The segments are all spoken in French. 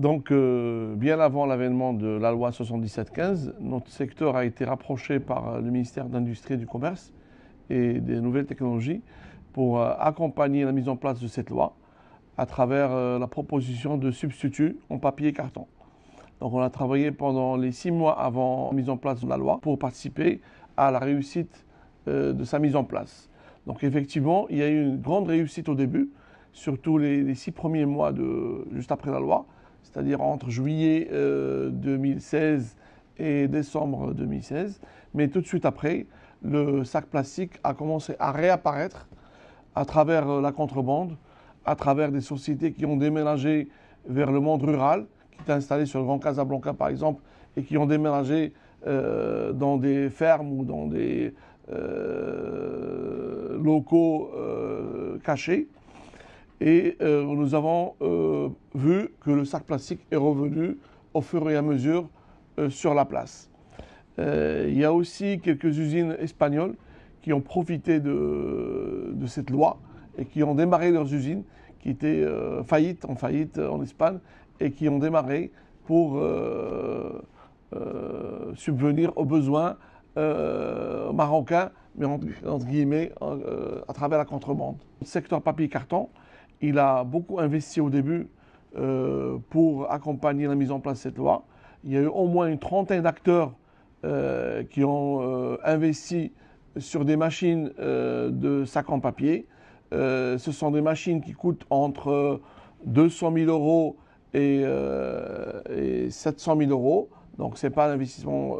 Donc, euh, bien avant l'avènement de la loi 7715, notre secteur a été rapproché par le ministère de l'Industrie et du Commerce et des Nouvelles Technologies pour euh, accompagner la mise en place de cette loi à travers euh, la proposition de substituts en papier carton. Donc on a travaillé pendant les six mois avant la mise en place de la loi pour participer à la réussite de sa mise en place. Donc effectivement, il y a eu une grande réussite au début, surtout les, six premiers mois juste après la loi c'est-à-dire entre juillet 2016 euh, et décembre 2016. Mais tout de suite après, le sac plastique a commencé à réapparaître à travers euh, la contrebande, à travers des sociétés qui ont déménagé vers le monde rural, qui étaient installées sur le Grand Casablanca par exemple, et qui ont déménagé euh, dans des fermes ou dans des locaux cachés. Et euh, nous avons euh, vu que le sac plastique est revenu au fur et à mesure euh, sur la place. il y a aussi quelques usines espagnoles qui ont profité de, cette loi et qui ont démarré leurs usines qui étaient faillites, en faillite en Espagne, et qui ont démarré pour subvenir aux besoins marocains mais entre, guillemets, à travers la contrebande. Le secteur papier-carton il a beaucoup investi au début euh, pour accompagner la mise en place de cette loi. Il y a eu au moins une trentaine d'acteurs euh, qui ont euh, investi sur des machines de sac en papier. ce sont des machines qui coûtent entre 200 000 euros et, 700 000 euros. Donc ce pas un investissement,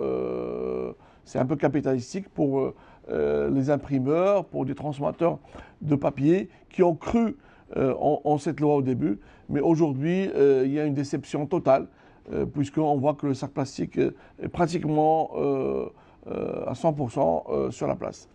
c'est un peu capitalistique pour les imprimeurs, pour des transformateurs de papier qui ont cru euh, en, cette loi au début. Mais aujourd'hui, euh, il y a une déception totale, euh, puisqu'on voit que le sac plastique est pratiquement à 100% sur la place.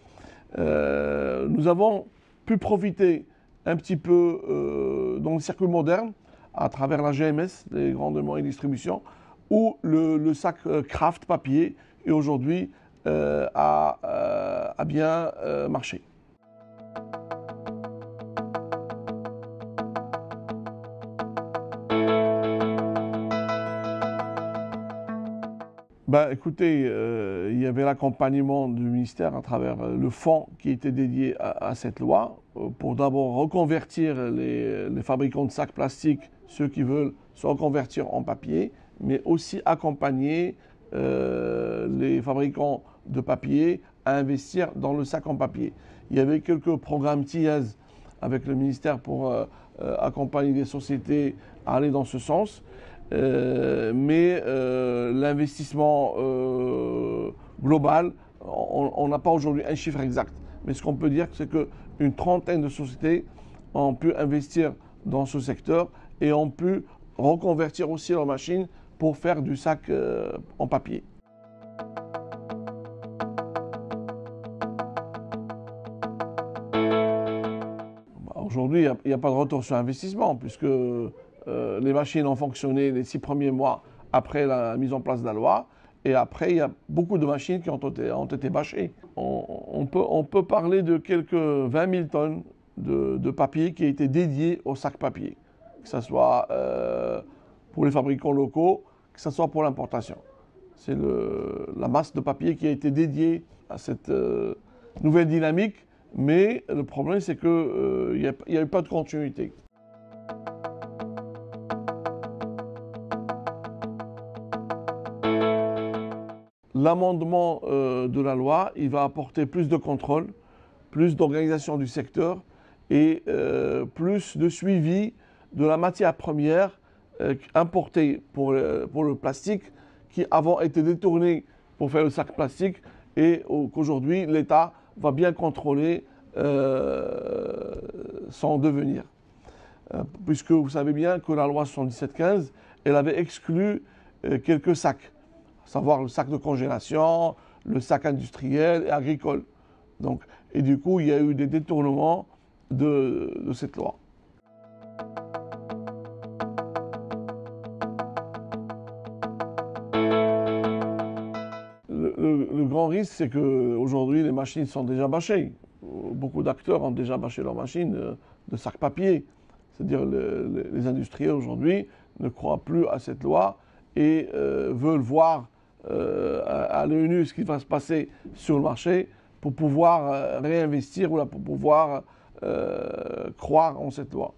nous avons pu profiter un petit peu dans le circuit moderne, à travers la GMS, les grandes moyens de distribution, où le, sac craft papier, est aujourd'hui, à bien marché. ben, Écoutez, euh, il y avait l'accompagnement du ministère à travers euh, le fonds qui était dédié à, cette loi euh, pour d'abord reconvertir les, fabricants de sacs plastiques, ceux qui veulent se reconvertir en papier, mais aussi accompagner les fabricants de papier à investir dans le sac en papier. Il y avait quelques programmes TIAS avec le ministère pour accompagner les sociétés à aller dans ce sens. Euh, mais euh, l'investissement euh, global, on n'a pas aujourd'hui un chiffre exact. Mais ce qu'on peut dire, c'est qu'une trentaine de sociétés ont pu investir dans ce secteur et ont pu reconvertir aussi leurs machines pour faire du sac en papier. Bah, aujourd'hui, il n'y a, pas de retour sur investissement, puisque euh, les machines ont fonctionné les six premiers mois après la mise en place de la loi. Et après, il y a beaucoup de machines qui ont été, bâchées. On, peut, parler de quelques 20 000 tonnes de, papier qui a été dédié au sac papier, que ce soit euh, pour les fabricants locaux, que ce soit pour l'importation. C'est la masse de papier qui a été dédiée à cette euh, nouvelle dynamique, mais le problème, c'est qu'il n'y a eu pas de continuité. l'amendement euh, de la loi, il va apporter plus de contrôle, plus d'organisation du secteur et euh, plus de suivi de la matière première euh, importée pour, pour le plastique qui avant était détournée pour faire le sac plastique et qu'aujourd'hui l'État va bien contrôler son devenir. puisque vous savez bien que la loi 7715, elle avait exclu quelques sacs savoir le sac de congélation, le sac industriel et agricole. Donc, et du coup, il y a eu des détournements de, cette loi. Le, grand risque, c'est qu'aujourd'hui, les machines sont déjà bâchées. Beaucoup d'acteurs ont déjà bâché leurs machines euh, de, sac sacs papier. C'est-à-dire les industriels aujourd'hui ne croient plus à cette loi et euh, veulent voir euh, à, l'ONU ce qui va se passer sur le marché pour pouvoir euh, réinvestir ou là, pour pouvoir euh, croire en cette loi.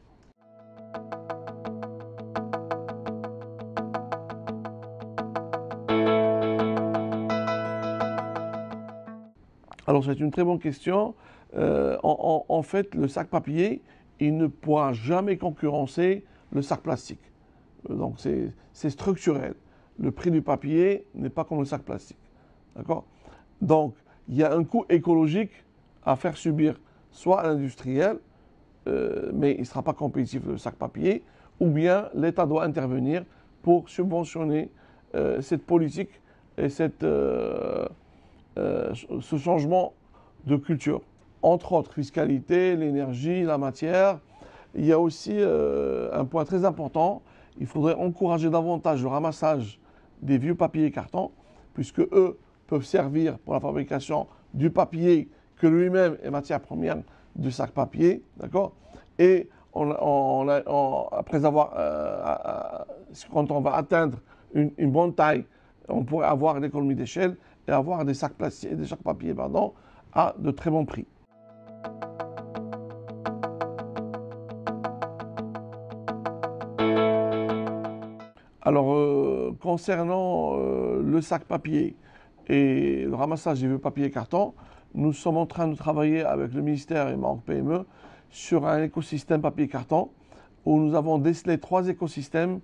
Alors c'est une très bonne question. En, en, fait, le sac papier, il ne pourra jamais concurrencer le sac plastique. Donc c'est structurel le prix du papier n'est pas comme le sac plastique. D'accord Donc, il y a un coût écologique à faire subir soit à l'industriel, euh, mais il ne sera pas compétitif le sac papier, ou bien l'État doit intervenir pour subventionner euh, cette politique et cette, euh, ce changement de culture. Entre autres, fiscalité, l'énergie, la matière. Il y a aussi un point très important, il faudrait encourager davantage le ramassage des vieux papiers cartons, puisque eux peuvent servir pour la fabrication du papier que lui-même est matière première du sac papier, d'accord Et après avoir, euh, quand on va atteindre une, bonne taille, on pourrait avoir l'économie d'échelle et avoir des sacs plastiques, des sacs papier, pardon, à de très bons prix. concernant euh, le sac papier et le ramassage des vieux papiers et carton, nous sommes en train de travailler avec le ministère et Marque PME sur un écosystème papier-carton où nous avons décelé trois écosystèmes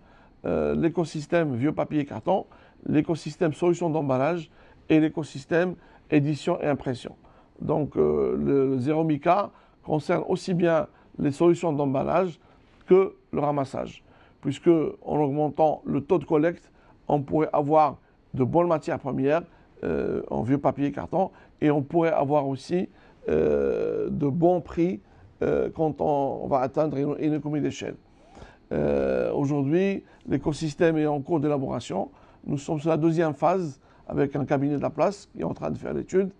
euh, l'écosystème vieux papier-carton, l'écosystème solution d'emballage et l'écosystème édition et impression. Donc euh, le zéro Mika concerne aussi bien les solutions d'emballage que le ramassage, puisque en augmentant le taux de collecte, on pourrait avoir de bonnes matières premières euh, en vieux papier et carton et on pourrait avoir aussi euh, de bons prix euh, quand on, va atteindre une, économie d'échelle. Aujourd'hui, l'écosystème est en cours d'élaboration. Nous sommes sur la deuxième phase avec un cabinet de la place qui est en train de faire l'étude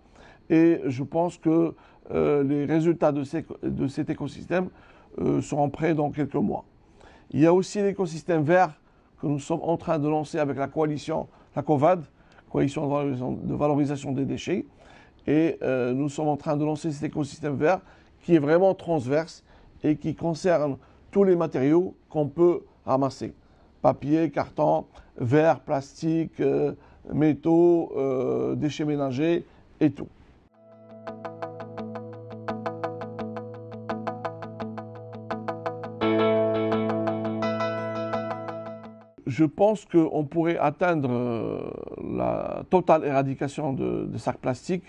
et je pense que les résultats de cet écosystème seront prêts dans quelques mois. Il y a aussi l'écosystème vert que nous sommes en train de lancer avec la coalition, la COVAD, coalition de valorisation, des déchets. Et euh, nous sommes en train de lancer cet écosystème vert qui est vraiment transverse et qui concerne tous les matériaux qu'on peut ramasser. Papier, carton, verre, plastique, euh, métaux, euh, déchets ménagers et tout. je pense qu'on pourrait atteindre euh, la totale éradication de, des sacs plastiques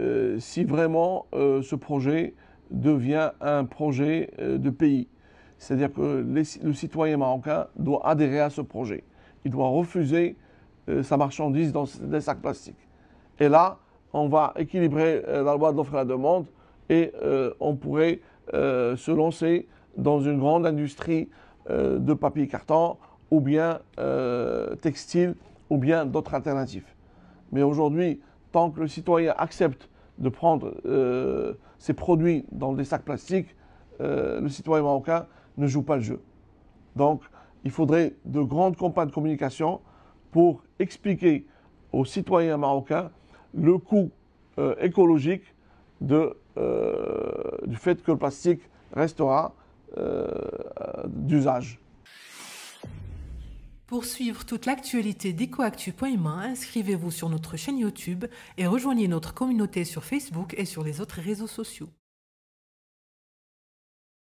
euh, si vraiment euh, ce projet devient un projet de pays. C'est-à-dire que le citoyen marocain doit adhérer à ce projet. Il doit refuser sa marchandise dans des sacs plastiques. Et là, on va équilibrer la loi de l'offre et la demande et on pourrait se lancer dans une grande industrie de papier carton ou bien euh, textile, ou bien d'autres alternatives. Mais aujourd'hui, tant que le citoyen accepte de prendre euh, ses produits dans des sacs plastiques, euh, le citoyen marocain ne joue pas le jeu. Donc, il faudrait de grandes campagnes de communication pour expliquer aux citoyens marocains le coût écologique du fait que le plastique restera d'usage. Pour suivre toute l'actualité d'Ecoactu.ma, inscrivez-vous sur notre chaîne YouTube et rejoignez notre communauté sur Facebook et sur les autres réseaux sociaux.